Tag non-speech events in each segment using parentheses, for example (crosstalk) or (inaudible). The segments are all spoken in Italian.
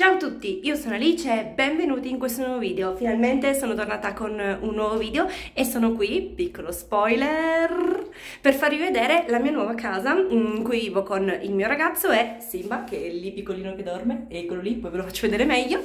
Ciao a tutti, io sono Alice e benvenuti in questo nuovo video. Finalmente sono tornata con un nuovo video e sono qui, piccolo spoiler, per farvi vedere la mia nuova casa mm, in cui vivo con il mio ragazzo e Simba che è lì piccolino che dorme e quello lì poi ve lo faccio vedere meglio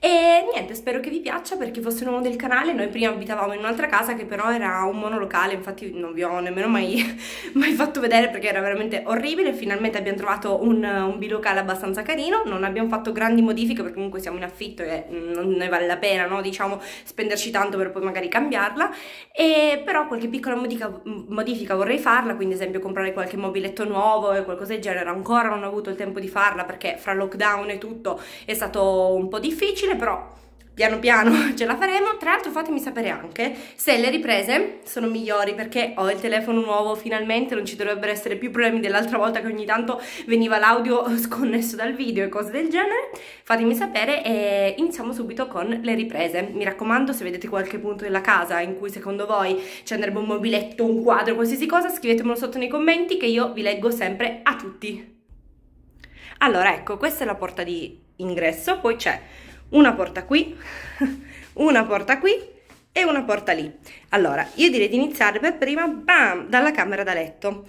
e niente spero che vi piaccia perché fosse nuovo del canale noi prima abitavamo in un'altra casa che però era un monolocale infatti non vi ho nemmeno mai, (laughs) mai fatto vedere perché era veramente orribile finalmente abbiamo trovato un, un bilocale abbastanza carino non abbiamo fatto grandi modifiche perché comunque siamo in affitto e mm, non ne vale la pena no? diciamo spenderci tanto per poi magari cambiarla e però qualche piccola modifica, modifica vorrei vorrei farla, quindi ad esempio comprare qualche mobiletto nuovo e qualcosa del genere, ancora non ho avuto il tempo di farla perché fra lockdown e tutto è stato un po' difficile, però piano piano (laughs) ce la faremo. Tra l'altro fatemi sapere anche se le riprese sono migliori perché ho il telefono nuovo finalmente, non ci dovrebbero essere più problemi dell'altra volta che ogni tanto veniva l'audio (laughs) sconnesso dal video e cose del genere. Fatemi sapere e iniziamo subito con le riprese. Mi raccomando se vedete qualche punto della casa in cui secondo voi ci andrebbe un mobiletto, un quadro, qualsiasi cosa, scrivetemelo sotto nei commenti che io vi leggo sempre a tutti. Allora ecco, questa è la porta di ingresso, poi c'è una porta qui, (laughs) una porta qui e una porta lì. Allora, io direi di iniziare per prima, bam, dalla camera da letto.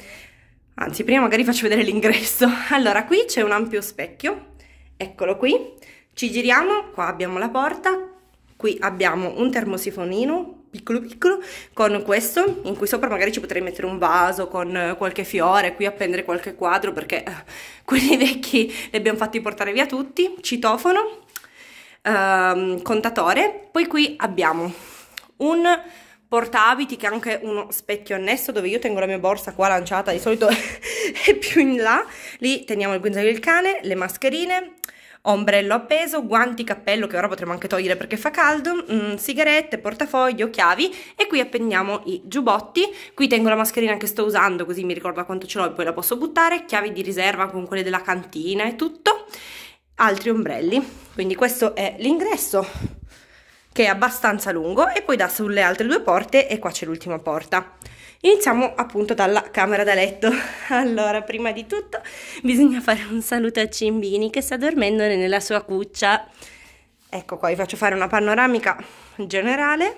Anzi, prima magari faccio vedere l'ingresso. (laughs) Allora, qui c'è un ampio specchio, eccolo qui. Ci giriamo, qua abbiamo la porta, qui abbiamo un termosifonino piccolo piccolo con questo in cui sopra magari ci potrei mettere un vaso con eh, qualche fiore qui appendere qualche quadro perché eh, (laughs) quelli vecchi li abbiamo fatti portare via tutti citofono ehm, contatore. Poi qui abbiamo un portabiti che è anche uno specchio annesso dove io tengo la mia borsa qua lanciata, di solito (laughs) è più in là, lì teniamo il guinzaglio del cane, le mascherine, ombrello appeso, guanti, cappello che ora potremmo anche togliere perché fa caldo, mh, mm, sigarette, portafoglio, chiavi e qui appendiamo i giubbotti, qui tengo la mascherina che sto usando così mi ricorda quanto ce l'ho e poi la posso buttare, chiavi di riserva con quelle della cantina e tutto altri ombrelli quindi questo è l'ingresso che è abbastanza lungo e poi da sulle altre due porte e qua c'è l'ultima porta iniziamo appunto dalla camera da letto (laughs) allora prima di tutto bisogna fare un saluto a Cimbini che sta dormendo nella sua cuccia ecco qua vi faccio fare una panoramica generale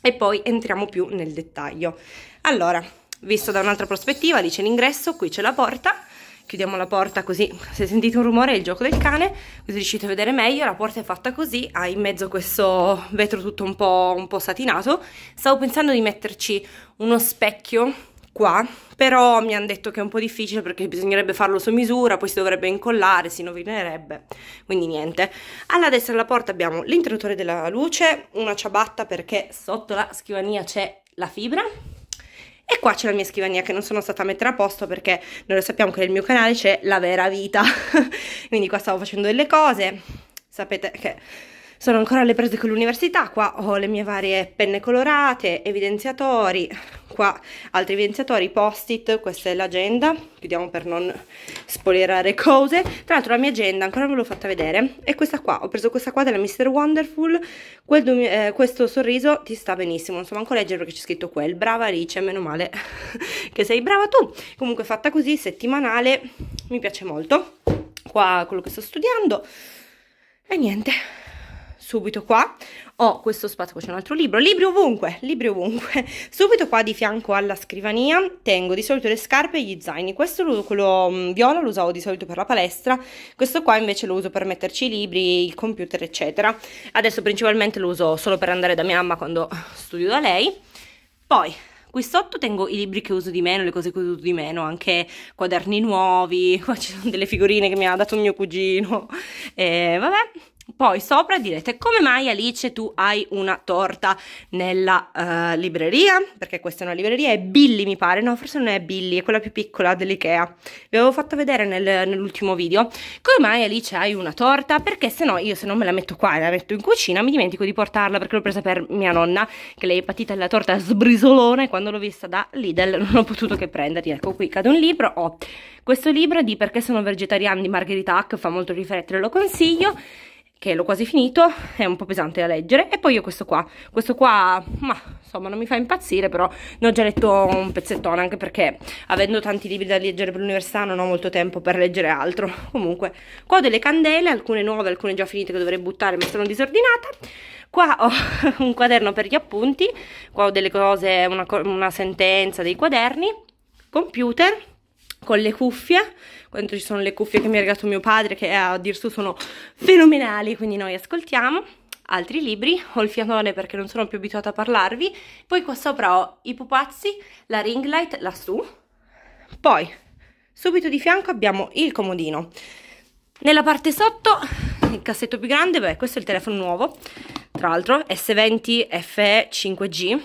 e poi entriamo più nel dettaglio allora visto da un'altra prospettiva lì c'è l'ingresso qui c'è la porta chiudiamo la porta così se sentite un rumore è il gioco del cane così riuscite a vedere meglio la porta è fatta così ha in mezzo questo vetro tutto un po', un po satinato stavo pensando di metterci uno specchio qua però mi hanno detto che è un po' difficile perché bisognerebbe farlo su misura poi si dovrebbe incollare si rovinerebbe quindi niente alla destra della porta abbiamo l'interruttore della luce una ciabatta perché sotto la scrivania c'è la fibra e qua c'è la mia scrivania che non sono stata a mettere a posto perché noi lo sappiamo che nel mio canale c'è la vera vita. (laughs) Quindi qua stavo facendo delle cose, sapete che sono ancora alle prese con l'università, qua ho le mie varie penne colorate, evidenziatori, qua altri evidenziatori, post-it, questa è l'agenda, chiudiamo per non spoilerare cose. Tra l'altro la mia agenda, ancora non ve l'ho fatta vedere, è questa qua, ho preso questa qua della Mr. Wonderful, quel, eh, questo sorriso ti sta benissimo, insomma ancora leggere perché c'è scritto quel, brava Alice, meno male (laughs) che sei brava tu. Comunque fatta così, settimanale, mi piace molto, qua quello che sto studiando. E niente, subito qua ho questo spazio, poi c'è un altro libro, libri ovunque, libri ovunque, (laughs) subito qua di fianco alla scrivania tengo di solito le scarpe e gli zaini, questo quello mm, viola lo usavo di solito per la palestra, questo qua invece lo uso per metterci i libri, il computer eccetera, adesso principalmente lo uso solo per andare da mia mamma quando (laughs) studio da lei, poi Qui sotto tengo i libri che uso di meno, le cose che uso di meno, anche quaderni nuovi, (laughs) qua ci sono delle figurine che mi ha dato mio cugino, e eh, vabbè, poi sopra direte come mai Alice tu hai una torta nella uh, libreria, perché questa è una libreria, è Billy mi pare, no forse non è Billy, è quella più piccola dell'Ikea, vi avevo fatto vedere nel, nell'ultimo video, come mai Alice hai una torta, perché se no io se non me la metto qua e la metto in cucina mi dimentico di portarla perché l'ho presa per mia nonna che lei è patita la torta sbrisolona e quando l'ho vista da Lidl non ho potuto che prenderli, ecco qui cade un libro, ho oh, questo libro di perché sono vegetariana di Margherita Hack, fa molto riflettere, lo consiglio, che l'ho quasi finito, è un po' pesante da leggere, e poi io questo qua, questo qua, ma insomma non mi fa impazzire, però ne ho già letto un pezzettone, anche perché avendo tanti libri da leggere per l'università non ho molto tempo per leggere altro, (laughs) comunque, qua ho delle candele, alcune nuove, alcune già finite che dovrei buttare ma sono disordinata, qua ho (laughs) un quaderno per gli appunti, qua ho delle cose, una, una sentenza, dei quaderni, computer, con le cuffie, quando ci sono le cuffie che mi ha regalato mio padre che eh, a dir su sono fenomenali, quindi noi ascoltiamo altri libri, ho il fiatone perché non sono più abituata a parlarvi, poi qua sopra ho i pupazzi, la ring light lassù, poi subito di fianco abbiamo il comodino, nella parte sotto il cassetto più grande, beh questo è il telefono nuovo, tra l'altro S20 FE 5G,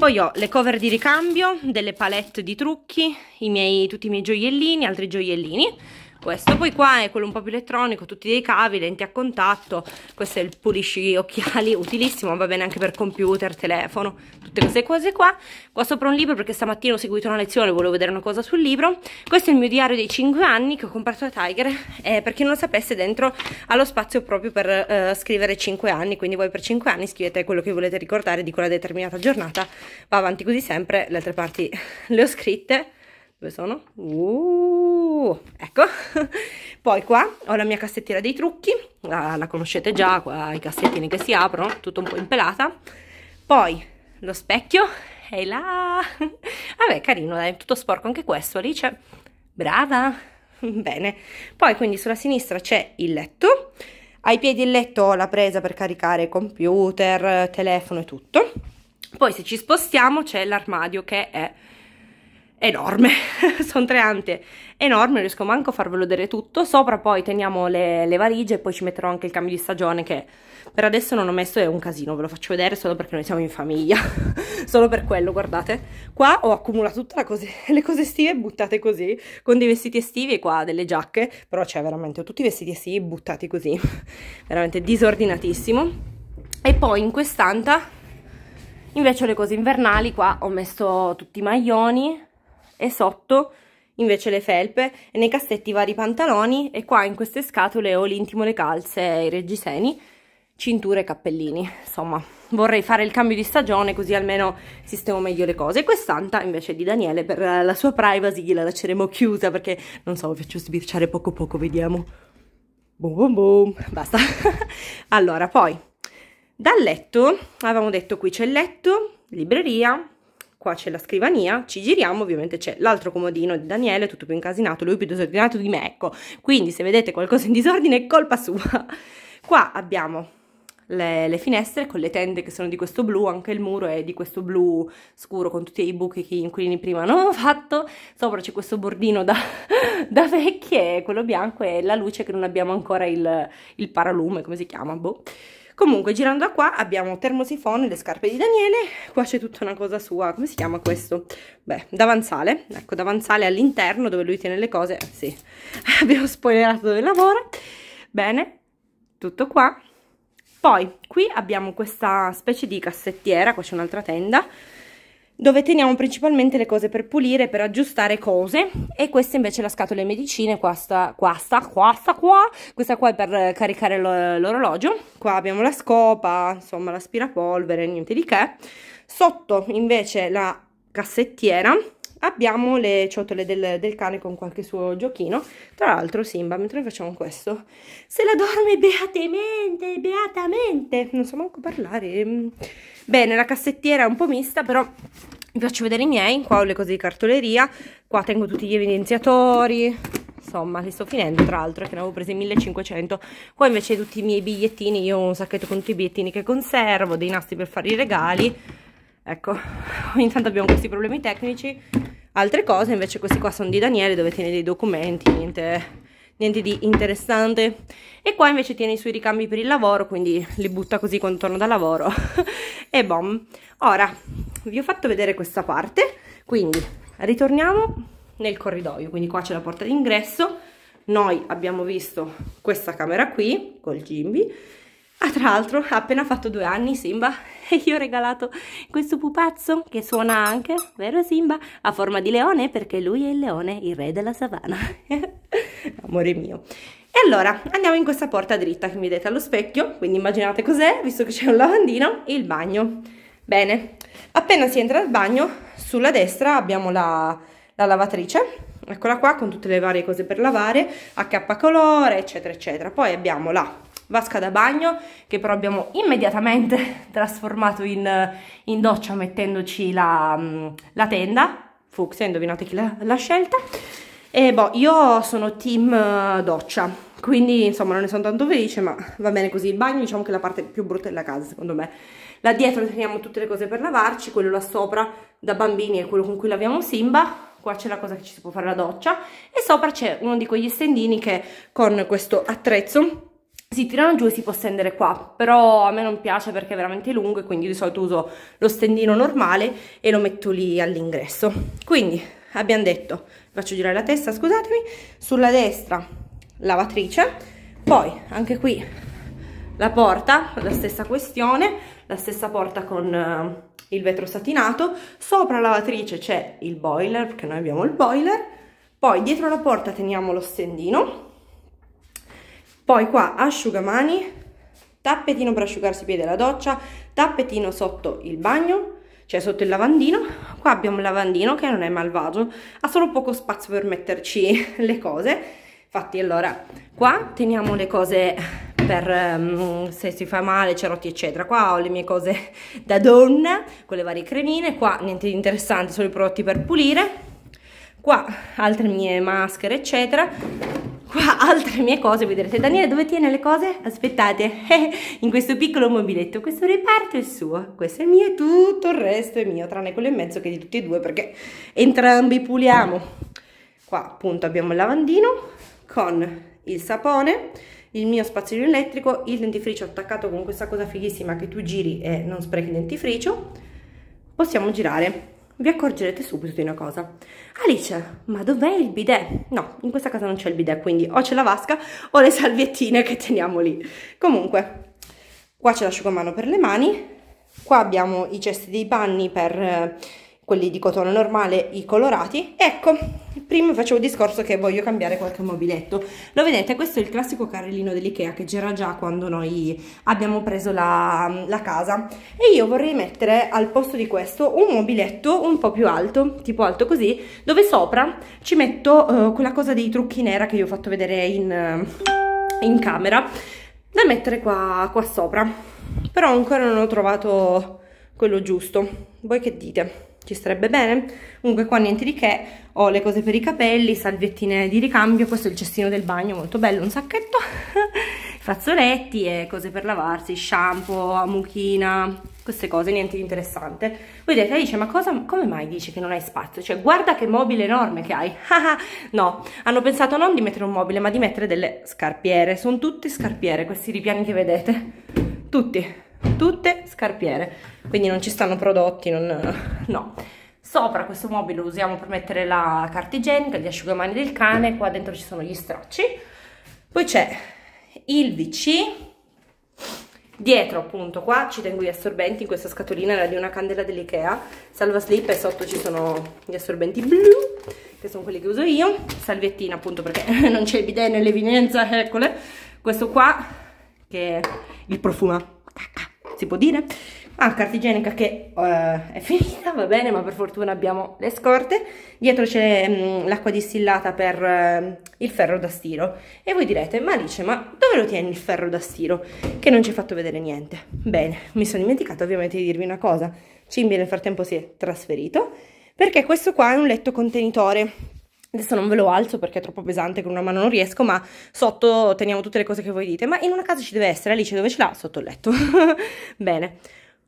poi ho le cover di ricambio, delle palette di trucchi, i miei, tutti i miei gioiellini, altri gioiellini questo poi qua è quello un po' più elettronico tutti dei cavi lenti a contatto questo è il pulisci occhiali utilissimo va bene anche per computer telefono tutte queste cose qua qua sopra un libro perché stamattina ho seguito una lezione volevo vedere una cosa sul libro questo è il mio diario dei 5 anni che ho comprato da Tiger eh, per chi non lo sapesse dentro ha lo spazio proprio per eh, scrivere 5 anni quindi voi per 5 anni scrivete quello che volete ricordare di quella determinata giornata va avanti così sempre le altre parti le ho scritte dove sono? Uh, ecco, (laughs) poi qua ho la mia cassettiera dei trucchi, la, la conoscete già, qua i cassettini che si aprono, tutto un po' impelata, poi lo specchio, e là, (laughs) vabbè carino dai, tutto sporco anche questo, Alice, brava, (laughs) bene, poi quindi sulla sinistra c'è il letto, ai piedi il letto ho la presa per caricare computer, telefono e tutto, poi se ci spostiamo c'è l'armadio che è enorme, (laughs) sono tre ante enorme, non riesco manco a farvelo vedere tutto, sopra poi teniamo le, le valigie e poi ci metterò anche il cambio di stagione che per adesso non ho messo, è un casino, ve lo faccio vedere solo perché noi siamo in famiglia, (laughs) solo per quello, guardate, qua ho accumulato tutte (laughs) le cose estive buttate così, con dei vestiti estivi e qua delle giacche, però c'è veramente tutti i vestiti estivi buttati così, veramente disordinatissimo, e poi in quest'anta... Invece ho le cose invernali qua ho messo tutti i maglioni, e sotto invece le felpe e nei cassetti vari pantaloni e qua in queste scatole ho l'intimo, le calze e i reggiseni, cinture e cappellini. Insomma, vorrei fare il cambio di stagione così almeno sistemo meglio le cose. E quest'anta invece di Daniele per la sua privacy gliela lasceremo chiusa perché non so, vi faccio sbirciare poco poco, vediamo. Boom boom boom, basta. (laughs) allora, poi dal letto, avevamo detto qui c'è il letto, libreria, qua c'è la scrivania, ci giriamo, ovviamente c'è l'altro comodino di Daniele, tutto più incasinato, lui più disordinato di me, ecco, quindi se vedete qualcosa in disordine è colpa sua. Qua abbiamo le, le, finestre con le tende che sono di questo blu, anche il muro è di questo blu scuro con tutti i buchi che gli inquilini prima non hanno (laughs) fatto, sopra c'è questo bordino da, (laughs) da vecchie, quello bianco e la luce che non abbiamo ancora il, il paralume, come si chiama, boh comunque girando qua abbiamo termosifone le scarpe di Daniele qua c'è tutta una cosa sua come si chiama questo? beh davanzale ecco davanzale all'interno dove lui tiene le cose sì (laughs) abbiamo spoilerato dove lavora bene tutto qua poi qui abbiamo questa specie di cassettiera qua c'è un'altra tenda dove teniamo principalmente le cose per pulire, per aggiustare cose e questa invece è la scatola di medicine, questa, questa, questa qua, questa qua è per eh, caricare l'orologio, qua abbiamo la scopa, insomma l'aspirapolvere, niente di che, sotto invece la cassettiera abbiamo le ciotole del, del cane con qualche suo giochino tra l'altro Simba mentre noi facciamo questo se la dorme beatamente beatamente non so manco parlare mm. bene la cassettiera è un po' mista però vi faccio vedere i miei qua ho le cose di cartoleria qua tengo tutti gli evidenziatori insomma li sto finendo tra l'altro che ne avevo presi 1500 qua invece tutti i miei bigliettini io ho un sacchetto con tutti i bigliettini che conservo dei nastri per fare i regali ecco (laughs) ogni tanto abbiamo questi problemi tecnici altre cose, invece questi qua sono di Daniele dove tiene dei documenti, niente, niente di interessante. E qua invece tiene i suoi ricambi per il lavoro, quindi li butta così quando torno da lavoro. (laughs) e bom. Ora, vi ho fatto vedere questa parte, quindi ritorniamo nel corridoio, quindi qua c'è la porta d'ingresso. Noi abbiamo visto questa camera qui, col Gimbi, Ah, tra l'altro ha appena fatto due anni Simba e (laughs) gli ho regalato questo pupazzo che suona anche, vero Simba? A forma di leone perché lui è il leone, il re della savana. (laughs) Amore mio. E allora andiamo in questa porta dritta che mi vedete allo specchio, quindi immaginate cos'è, visto che c'è un lavandino, e il bagno. Bene, appena si entra al bagno, sulla destra abbiamo la, la lavatrice, eccola qua con tutte le varie cose per lavare, a K colore, eccetera, eccetera. Poi abbiamo la vasca da bagno che però abbiamo immediatamente (laughs) trasformato in, in doccia mettendoci la, mm, la tenda fucsia, indovinate chi l'ha scelta e boh, io sono team eh, doccia quindi insomma non ne sono tanto felice ma va bene così il bagno diciamo che è la parte più brutta della casa secondo me là dietro teniamo tutte le cose per lavarci quello là sopra da bambini è quello con cui laviamo Simba qua c'è la cosa che ci si può fare la doccia e sopra c'è uno di quegli stendini che con questo attrezzo si tirano giù e si può stendere qua, però a me non piace perché è veramente lungo e quindi di solito uso lo stendino normale e lo metto lì all'ingresso. Quindi abbiamo detto, faccio girare la testa, scusatemi, sulla destra lavatrice, poi anche qui la porta, la stessa questione, la stessa porta con eh, il vetro satinato, sopra la lavatrice c'è il boiler, perché noi abbiamo il boiler, poi dietro la porta teniamo lo stendino, poi qua asciugamani, tappetino per asciugarsi i piedi alla doccia, tappetino sotto il bagno, cioè sotto il lavandino. Qua abbiamo un lavandino che non è malvagio, ha solo poco spazio per metterci (laughs) le cose. Infatti allora qua teniamo le cose per um, se si fa male, cerotti eccetera. Qua ho le mie cose (laughs) da donna con le varie cremine, qua niente di interessante, solo i prodotti per pulire. Qua altre mie maschere eccetera qua (laughs) altre mie cose, vedrete (laughs) Daniele dove tiene le cose? Aspettate, (laughs) in questo piccolo mobiletto, questo reparto è suo, questo è mio e tutto il resto è mio, tranne quello in mezzo che è di tutti e due perché entrambi puliamo. Qua appunto abbiamo il lavandino con il sapone, il mio spazzolino elettrico, il dentifricio attaccato con questa cosa fighissima che tu giri e non sprechi il dentifricio, possiamo girare vi accorgerete subito di una cosa. Alice, ma dov'è il bidet? No, in questa casa non c'è il bidet, quindi o c'è la vasca o le salviettine che teniamo lì. Comunque, qua c'è l'asciugamano per le mani, qua abbiamo i cesti dei panni per eh, quelli di cotone normale, i colorati. Ecco, prima facevo il discorso che voglio cambiare qualche mobiletto. Lo vedete, questo è il classico carrellino dell'Ikea che c'era già quando noi abbiamo preso la, la casa. E io vorrei mettere al posto di questo un mobiletto un po' più alto, tipo alto così, dove sopra ci metto uh, quella cosa dei trucchi nera che vi ho fatto vedere in, uh, in camera, da mettere qua, qua sopra. Però ancora non ho trovato quello giusto. Voi che dite? ci starebbe bene comunque qua niente di che ho le cose per i capelli salviettine di ricambio questo è il cestino del bagno molto bello un sacchetto (laughs) fazzoletti e cose per lavarsi shampoo mucchina queste cose niente di interessante vedete dice ma cosa, come mai dici che non hai spazio cioè guarda che mobile enorme che hai (laughs) no hanno pensato non di mettere un mobile ma di mettere delle scarpiere sono tutte scarpiere questi ripiani che vedete tutti tutte scarpiere quindi non ci stanno prodotti non, (laughs) no sopra questo mobile lo usiamo per mettere la carta igienica gli asciugamani del cane qua dentro ci sono gli stracci poi c'è il VC dietro appunto qua ci tengo gli assorbenti in questa scatolina era di una candela dell'Ikea salva slip e sotto ci sono gli assorbenti blu che sono quelli che uso io salviettina appunto perché (laughs) non c'è il bidet nell'evidenza eccole questo qua che è il profumo cacca si può dire? Ah, carta igienica che uh, è finita, va bene, ma per fortuna abbiamo le scorte. Dietro c'è mm, l'acqua distillata per uh, il ferro da stiro. E voi direte, ma Alice, ma dove lo tieni il ferro da stiro? Che non ci ha fatto vedere niente. Bene, mi sono dimenticata ovviamente di dirvi una cosa. Cimbi nel frattempo si è trasferito, perché questo qua è un letto contenitore Adesso non ve lo alzo perché è troppo pesante, con una mano non riesco, ma sotto teniamo tutte le cose che voi dite. Ma in una casa ci deve essere, Alice dove ce l'ha? Sotto il letto. (laughs) Bene.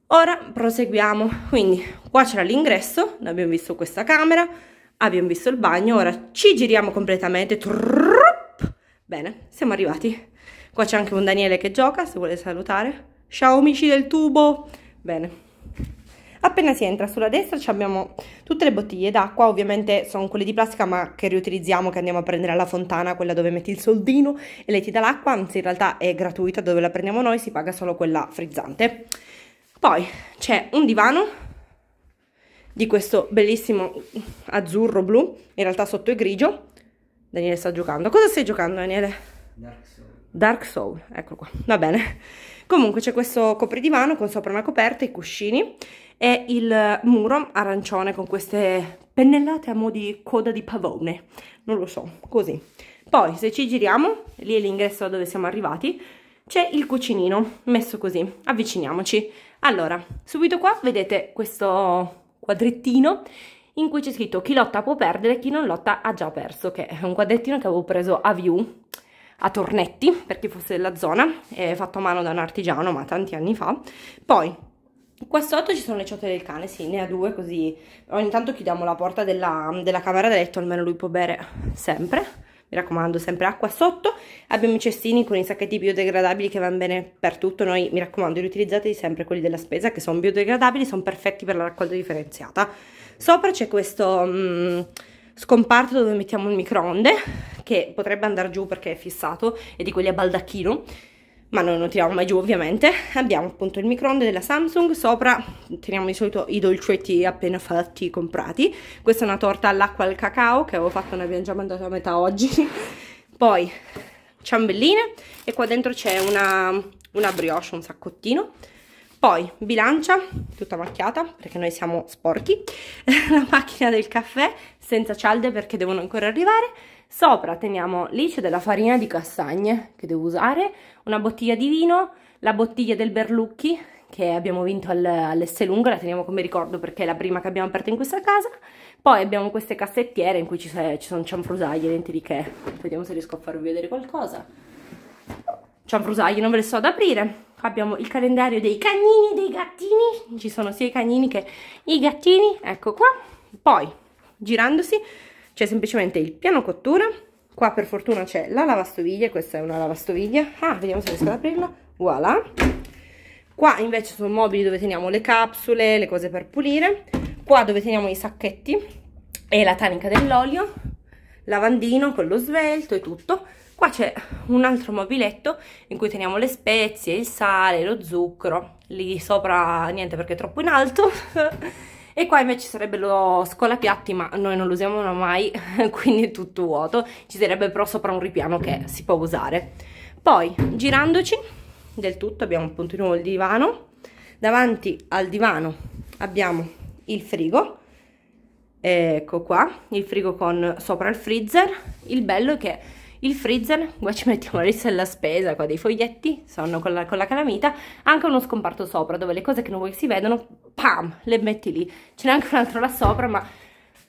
Ora proseguiamo. Quindi qua c'era l'ingresso, abbiamo visto questa camera, abbiamo visto il bagno, ora ci giriamo completamente. Trup! Bene, siamo arrivati. Qua c'è anche un Daniele che gioca, se vuole salutare. Ciao amici del tubo. Bene. Appena si entra sulla destra abbiamo tutte le bottiglie d'acqua, ovviamente sono quelle di plastica ma che riutilizziamo, che andiamo a prendere alla fontana, quella dove metti il soldino e lei ti dà l'acqua, anzi in realtà è gratuita, dove la prendiamo noi si paga solo quella frizzante. Poi c'è un divano di questo bellissimo azzurro blu, in realtà sotto è grigio. Daniele sta giocando. Cosa stai giocando Daniele? Dark Soul. Dark Soul, eccolo qua, va bene. Comunque c'è questo copridivano con sopra una coperta, i cuscini e il muro arancione con queste pennellate a mo' di coda di pavone, non lo so, così. Poi se ci giriamo, lì è l'ingresso dove siamo arrivati, c'è il cucinino messo così, avviciniamoci. Allora, subito qua vedete questo quadrettino in cui c'è scritto chi lotta può perdere, chi non lotta ha già perso, che è un quadrettino che avevo preso a view, a tornetti, per chi fosse della zona, è fatto a mano da un artigiano, ma tanti anni fa. Poi Qua sotto ci sono le ciotole del cane, sì, ne ha due, così ogni tanto chiudiamo la porta della, della camera da letto, almeno lui può bere sempre, mi raccomando, sempre acqua sotto. Abbiamo i cestini con i sacchetti biodegradabili che vanno bene per tutto, noi, mi raccomando, li utilizzate sempre quelli della spesa che sono biodegradabili, sono perfetti per la raccolta differenziata. Sopra c'è questo mh, mm, scomparto dove mettiamo il microonde, che potrebbe andare giù perché è fissato, è di quelli a baldacchino, ma noi non tiriamo mai giù ovviamente abbiamo appunto il microonde della Samsung sopra teniamo di solito i dolcetti appena fatti comprati questa è una torta all'acqua al cacao che avevo fatto ne abbiamo già mandato a metà oggi (laughs) poi ciambelline e qua dentro c'è una, una brioche un saccottino poi bilancia, tutta macchiata, perché noi siamo sporchi, (laughs) la macchina del caffè, senza cialde perché devono ancora arrivare. Sopra teniamo, lì c'è della farina di castagne che devo usare, una bottiglia di vino, la bottiglia del Berlucchi che abbiamo vinto al, all'Esse Lungo, la teniamo come ricordo perché è la prima che abbiamo aperto in questa casa. Poi abbiamo queste cassettiere in cui ci, ci sono cianfrusaglie, niente di che. Vediamo se riesco a farvi vedere qualcosa. Cianfrusaglie, non ve le so ad aprire abbiamo il calendario dei cagnini, e dei gattini, ci sono sia i cagnini che i gattini, ecco qua, poi girandosi c'è semplicemente il piano cottura, qua per fortuna c'è la lavastoviglie, questa è una lavastoviglie, ah vediamo se riesco ad aprirla, voilà, qua invece sono mobili dove teniamo le capsule, le cose per pulire, qua dove teniamo i sacchetti e la tanica dell'olio, lavandino con lo svelto e tutto, Qua c'è un altro mobiletto in cui teniamo le spezie, il sale, lo zucchero, lì sopra niente perché è troppo in alto (laughs) e qua invece sarebbe lo scolapiatti ma noi non lo usiamo mai (laughs) quindi è tutto vuoto, ci sarebbe però sopra un ripiano che si può usare. Poi girandoci del tutto abbiamo appunto di nuovo il divano, davanti al divano abbiamo il frigo, ecco qua, il frigo con sopra il freezer, il bello è che il freezer, qua ci mettiamo la (laughs) lista della spesa, qua dei foglietti, sono con la, con la calamita, anche uno scomparto sopra dove le cose che non vuoi che si vedano, pam, le metti lì. Ce n'è anche un altro là sopra, ma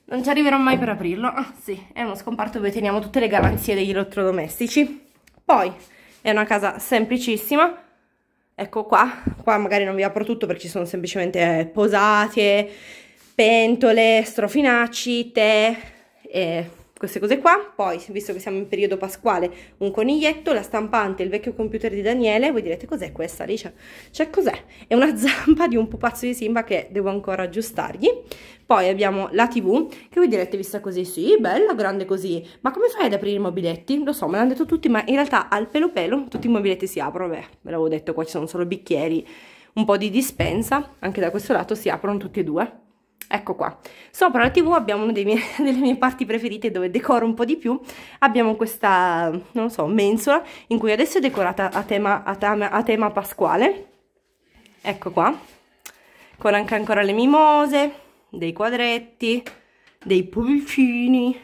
non ci arriverò mai per aprirlo. Ah, sì, è uno scomparto dove teniamo tutte le garanzie degli elettrodomestici. Poi, è una casa semplicissima, ecco qua, qua magari non vi apro tutto perché ci sono semplicemente eh, posate, pentole, strofinacci, tè e queste cose qua. Poi, visto che siamo in periodo pasquale, un coniglietto, la stampante, il vecchio computer di Daniele. Voi direte cos'è questa, Alice? Cioè cos'è? È una (laughs) zampa di un pupazzo di Simba che devo ancora aggiustargli. Poi abbiamo la tv, che voi direte vista così, sì, bella, grande così, ma come fai ad aprire i mobiletti? Lo so, me l'hanno detto tutti, ma in realtà al pelo pelo tutti i mobiletti si aprono, beh, ve l'avevo detto, qua ci sono solo bicchieri, un po' di dispensa, anche da questo lato si aprono tutti e due. Ecco qua. Sopra la tv abbiamo una mie, (laughs) delle mie parti preferite dove decoro un po' di più. Abbiamo questa, non so, mensola in cui adesso è decorata a tema, a tema, a tema pasquale. Ecco qua. Con anche ancora le mimose, dei quadretti, dei pulcini,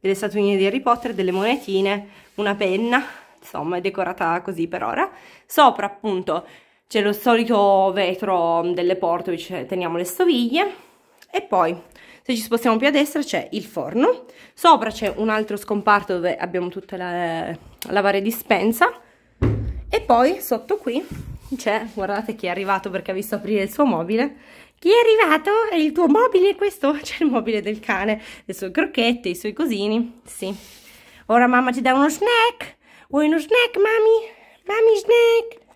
delle statuine di Harry Potter, delle monetine, una penna. Insomma, è decorata così per ora. Sopra appunto c'è lo solito vetro delle porte dove teniamo le stoviglie e poi se ci spostiamo più a destra c'è il forno sopra c'è un altro scomparto dove abbiamo tutta la, la varia dispensa e poi sotto qui c'è guardate chi è arrivato perché ha visto aprire il suo mobile chi è arrivato? È il tuo mobile questo? (laughs) C'è il mobile del cane, le sue crocchette, i suoi cosini. Sì. Ora mamma ti dà uno snack. Vuoi uno snack, mami? Mami, snack.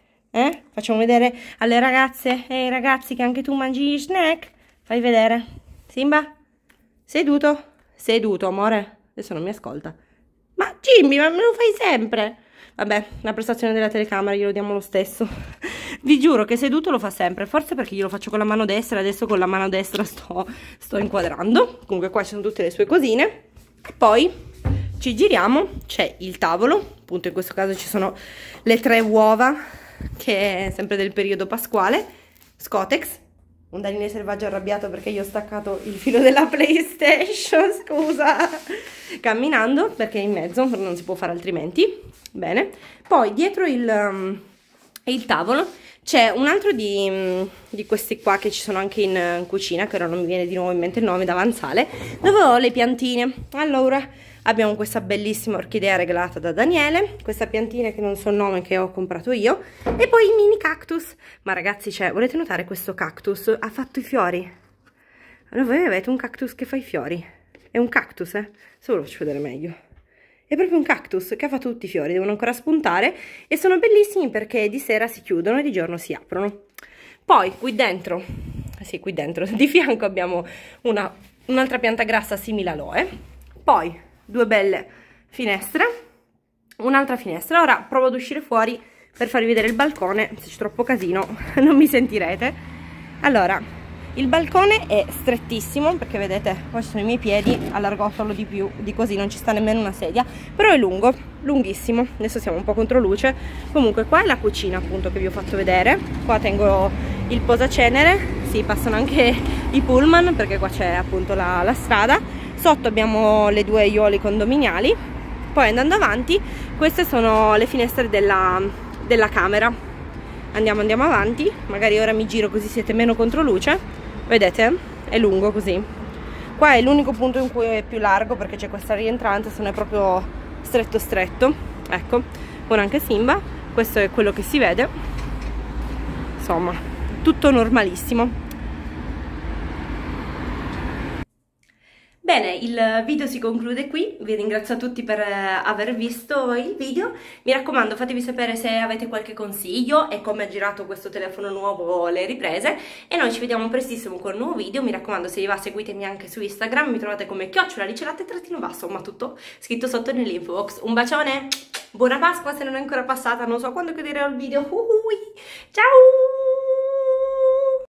Eh? Facciamo vedere alle ragazze e ai ragazzi che anche tu mangi snack. Fai vedere. Simba? Seduto? Seduto, amore. Adesso non mi ascolta. Ma Jimmy, ma me lo fai sempre? Vabbè, la prestazione della telecamera glielo diamo lo stesso. (laughs) Vi giuro che seduto lo fa sempre, forse perché glielo faccio con la mano destra, adesso con la mano destra sto, sto inquadrando. Comunque qua ci sono tutte le sue cosine. E poi ci giriamo, c'è il tavolo, appunto in questo caso ci sono le tre uova, che è sempre del periodo pasquale, Scotex, un Danile selvaggio arrabbiato perché io ho staccato il filo della PlayStation, (laughs) scusa, camminando perché in mezzo non si può fare altrimenti, bene. Poi dietro il, um, il tavolo c'è un altro di, mm, di, questi qua che ci sono anche in, in cucina, che ora non mi viene di nuovo in mente il nome, davanzale, dove ho le piantine. Allora, abbiamo questa bellissima orchidea regalata da Daniele questa piantina che non so il nome che ho comprato io e poi i mini cactus ma ragazzi cioè volete notare questo cactus ha fatto i fiori allora voi avete un cactus che fa i fiori è un cactus eh se ve lo faccio vedere meglio è proprio un cactus che ha fatto tutti i fiori devono ancora spuntare e sono bellissimi perché di sera si chiudono e di giorno si aprono poi qui dentro eh sì qui dentro (laughs) di fianco abbiamo un'altra pianta grassa simile all'oe poi due belle finestre un'altra finestra ora provo ad uscire fuori per farvi vedere il balcone se c'è troppo casino (laughs) non mi sentirete allora il balcone è strettissimo perché vedete qua ci sono i miei piedi allargotolo di più di così non ci sta nemmeno una sedia però è lungo lunghissimo adesso siamo un po' contro luce comunque qua è la cucina appunto che vi ho fatto vedere qua tengo il posacenere si sì, passano anche (laughs) i pullman perché qua c'è appunto la, la strada sotto abbiamo le due aiuole condominiali poi andando avanti queste sono le finestre della, della camera andiamo andiamo avanti magari ora mi giro così siete meno contro luce vedete è lungo così qua è l'unico punto in cui è più largo perché c'è questa rientrante se non è proprio stretto stretto ecco con anche Simba questo è quello che si vede insomma tutto normalissimo Bene, il video si conclude qui, vi ringrazio a tutti per eh, aver visto il video, mi raccomando fatemi sapere se avete qualche consiglio e come ha girato questo telefono nuovo le riprese e noi ci vediamo prestissimo con un nuovo video, mi raccomando se vi va seguitemi anche su Instagram, mi trovate come chiocciola ricelate trattino basso, ma tutto scritto sotto nell'info box, un bacione, buona Pasqua se non è ancora passata, non so quando chiuderò il video, Uhuhi. ciao!